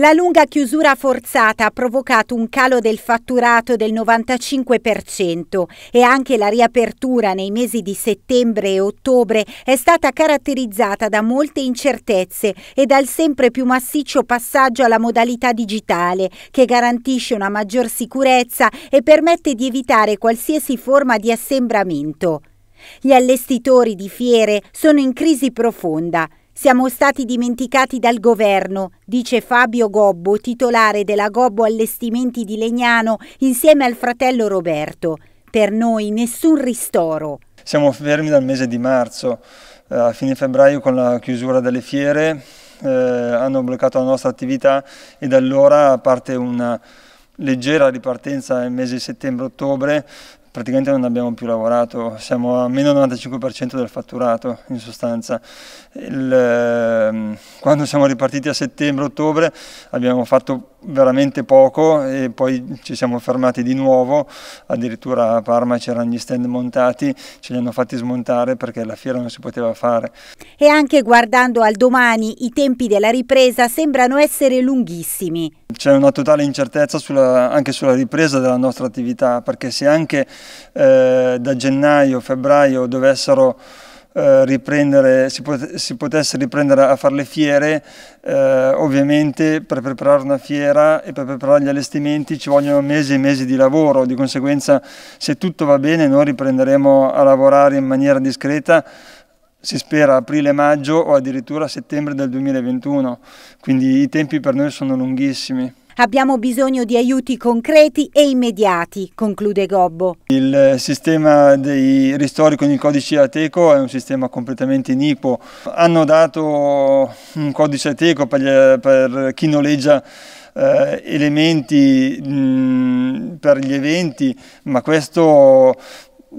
La lunga chiusura forzata ha provocato un calo del fatturato del 95% e anche la riapertura nei mesi di settembre e ottobre è stata caratterizzata da molte incertezze e dal sempre più massiccio passaggio alla modalità digitale che garantisce una maggior sicurezza e permette di evitare qualsiasi forma di assembramento. Gli allestitori di fiere sono in crisi profonda siamo stati dimenticati dal governo, dice Fabio Gobbo, titolare della Gobbo Allestimenti di Legnano, insieme al fratello Roberto. Per noi nessun ristoro. Siamo fermi dal mese di marzo. Eh, a fine febbraio, con la chiusura delle fiere, eh, hanno bloccato la nostra attività e da allora parte una leggera ripartenza nel mese di settembre-ottobre praticamente non abbiamo più lavorato, siamo a meno 95% del fatturato in sostanza. Il, ehm, quando siamo ripartiti a settembre-ottobre abbiamo fatto veramente poco e poi ci siamo fermati di nuovo, addirittura a Parma c'erano gli stand montati, ce li hanno fatti smontare perché la fiera non si poteva fare. E anche guardando al domani i tempi della ripresa sembrano essere lunghissimi. C'è una totale incertezza sulla, anche sulla ripresa della nostra attività perché se anche eh, da gennaio, febbraio dovessero eh, riprendere, si, pot si, potesse riprendere a fare le fiere, eh, ovviamente per preparare una fiera e per preparare gli allestimenti ci vogliono mesi e mesi di lavoro, di conseguenza se tutto va bene noi riprenderemo a lavorare in maniera discreta si spera aprile-maggio o addirittura settembre del 2021, quindi i tempi per noi sono lunghissimi. Abbiamo bisogno di aiuti concreti e immediati, conclude Gobbo. Il eh, sistema dei ristori con il codice ateco è un sistema completamente iniquo. Hanno dato mm, un codice ateco per, per chi noleggia eh, elementi mh, mm, per gli eventi, ma questo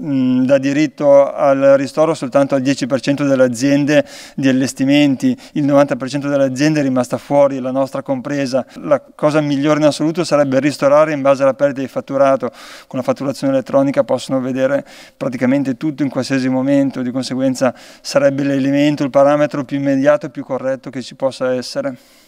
mh, mm, dà diritto al ristoro soltanto al 10% delle aziende di allestimenti, il 90% delle aziende è rimasta fuori, la nostra compresa. La cosa migliore in assoluto sarebbe ristorare in base alla perdita di fatturato, con la fatturazione elettronica possono vedere praticamente tutto in qualsiasi momento, di conseguenza sarebbe l'elemento, il parametro più immediato e più corretto che ci possa essere.